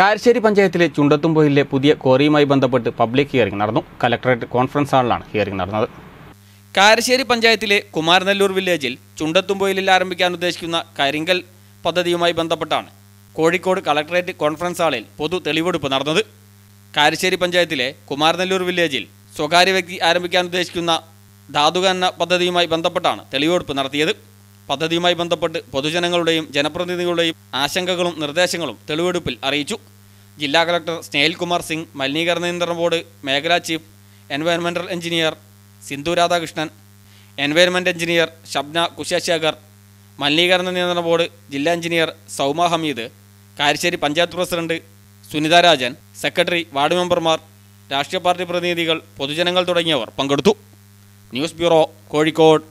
കാരശ്ശേരി പഞ്ചായത്തിലെ ചുണ്ടത്തുംപൊയിലെ പുതിയ കോറിയുമായി ബന്ധപ്പെട്ട് പബ്ലിക് ഹിയറിംഗ് നടന്നു കലക്ടറേറ്റ് കോൺഫറൻസ് ഹാളിലാണ് ഹിയറിംഗ് നടന്നത് കാരശ്ശേരി പഞ്ചായത്തിലെ കുമാരനെല്ലൂർ വില്ലേജിൽ ചുണ്ടത്തുംപൊയിലിൽ ആരംഭിക്കാൻ ഉദ്ദേശിക്കുന്ന കരിങ്കൽ പദ്ധതിയുമായി ബന്ധപ്പെട്ടാണ് കോഴിക്കോട് കളക്ടറേറ്റ് കോൺഫറൻസ് ഹാളിൽ പൊതു തെളിവെടുപ്പ് നടന്നത് കാരശ്ശേരി പഞ്ചായത്തിലെ കുമാരനെല്ലൂർ വില്ലേജിൽ സ്വകാര്യ വ്യക്തി ആരംഭിക്കാൻ ഉദ്ദേശിക്കുന്ന ധാതുക എന്ന പദ്ധതിയുമായി ബന്ധപ്പെട്ടാണ് തെളിവെടുപ്പ് നടത്തിയത് പദ്ധതിയുമായി ബന്ധപ്പെട്ട് പൊതുജനങ്ങളുടെയും ജനപ്രതിനിധികളുടെയും ആശങ്കകളും നിർദ്ദേശങ്ങളും തെളിവെടുപ്പിൽ അറിയിച്ചു ജില്ലാ കളക്ടർ സ്നേഹിൽകുമാർ സിംഗ് മലിനീകരണ നിയന്ത്രണ ബോർഡ് മേഖലാ ചീഫ് എൻവയൺമെൻ്റൽ engineer Sindhu Radhakrishnan environment engineer Shabna Kushasekhar മലിനീകരണ നിയന്ത്രണ ബോർഡ് ജില്ലാ engineer Souma Hameed Karassery panchayat president Sunitha Rajan secretary ward മെമ്പർമാർ രാഷ്ട്രീയ പാർട്ടി പ്രതിനിധികൾ പൊതുജനങ്ങൾ തുടങ്ങിയവർ പങ്കെടുത്തു ന്യൂസ് ബ്യൂറോ കോഴിക്കോട്